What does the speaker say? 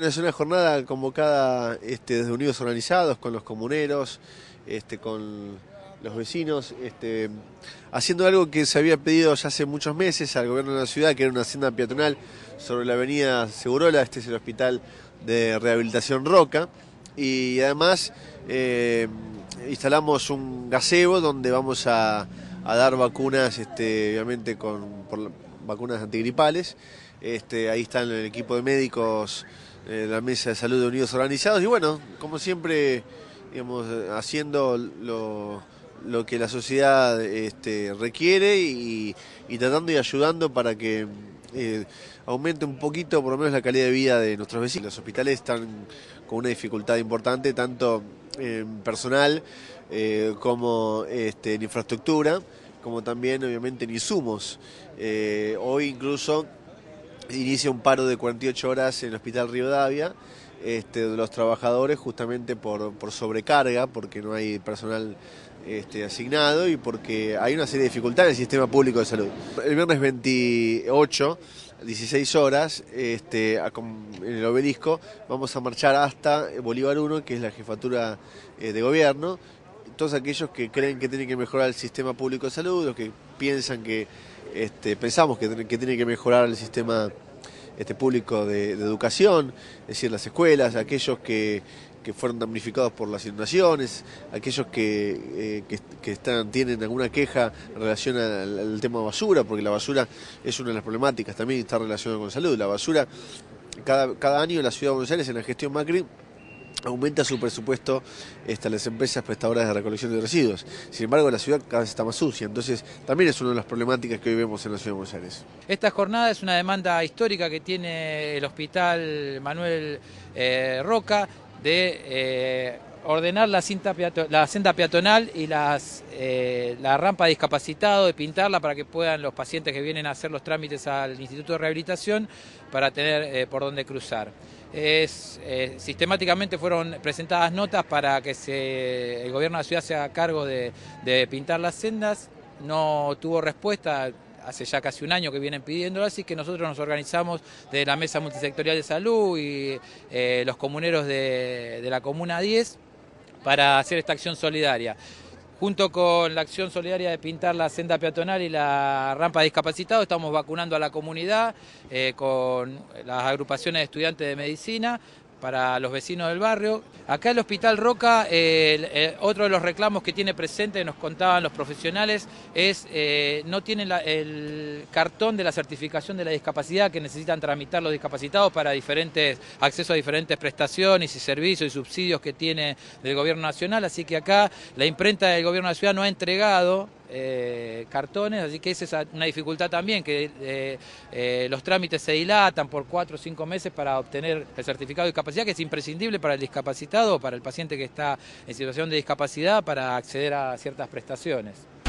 Es una jornada convocada este, desde Unidos Organizados, con los comuneros, este, con los vecinos, este, haciendo algo que se había pedido ya hace muchos meses al gobierno de la ciudad, que era una hacienda peatonal sobre la avenida Segurola, este es el hospital de rehabilitación Roca, y además eh, instalamos un gazebo donde vamos a, dar vacunas, obviamente, con, vacunas antigripales. Este, ahí están el equipo de médicos, eh, la mesa de salud de Unidos Organizados. Y bueno, como siempre, digamos, haciendo lo, que la sociedad este, requiere y, tratando y ayudando para que eh, aumente un poquito, por lo menos, la calidad de vida de nuestros vecinos. Los hospitales están con una dificultad importante, tanto en eh, personal como este, en infraestructura como también obviamente en insumos. Eh, hoy incluso inicia un paro de 48 horas en el Hospital Río este, de los trabajadores justamente por, sobrecarga, porque no hay personal este, asignado y porque hay una serie de dificultades en el sistema público de salud. El viernes 28, 16 horas, este, en el obelisco, vamos a marchar hasta Bolívar 1, que es la jefatura eh, de gobierno, todos aquellos que creen que tiene que mejorar el sistema público de salud, los que piensan que, este, pensamos que, que que mejorar el sistema este, público de, educación, es decir, las escuelas, aquellos que, fueron damnificados por las inundaciones, aquellos que, eh, tienen alguna queja en relación al, tema de basura, porque la basura es una de las problemáticas, también está relacionada con salud. La basura, cada, cada año la ciudad de Buenos Aires, en la gestión Macri, aumenta su presupuesto hasta este, las empresas prestadoras de recolección de residuos. Sin embargo, la ciudad cada vez está más sucia, entonces también es una de las problemáticas que hoy vemos en la ciudad de Buenos Aires. Esta jornada es una demanda histórica que tiene el hospital Manuel eh, Roca de eh, ordenar la, cinta la senda peatonal y eh, la rampa de discapacitado, de pintarla para que puedan los pacientes que vienen a hacer los trámites al Instituto de Rehabilitación para tener por dónde cruzar es, eh, sistemáticamente fueron presentadas notas para que el gobierno de la ciudad se haga cargo de, pintar las sendas, no tuvo respuesta, hace ya casi un año que vienen pidiéndolo, así que nosotros nos organizamos de la mesa multisectorial de salud y eh, los comuneros de la comuna 10 para hacer esta acción solidaria. Junto con la acción solidaria de pintar la senda peatonal y la rampa de discapacitados, estamos vacunando a la comunidad eh, con las agrupaciones de estudiantes de medicina para los vecinos del barrio. Acá el Hospital Roca, otro de los reclamos que tiene presente, nos contaban los profesionales, es eh, no tienen el cartón de la certificación de la discapacidad que necesitan tramitar los discapacitados para diferentes acceso a diferentes prestaciones y servicios y subsidios que tiene del Gobierno Nacional. Así que acá la imprenta del Gobierno de la Ciudad no ha entregado eh, cartones, así que esa es una dificultad también, que eh, eh, los trámites se dilatan por cuatro o cinco meses para obtener el certificado de discapacidad, que es imprescindible para el discapacitado o para el paciente que está en situación de discapacidad para acceder a ciertas prestaciones.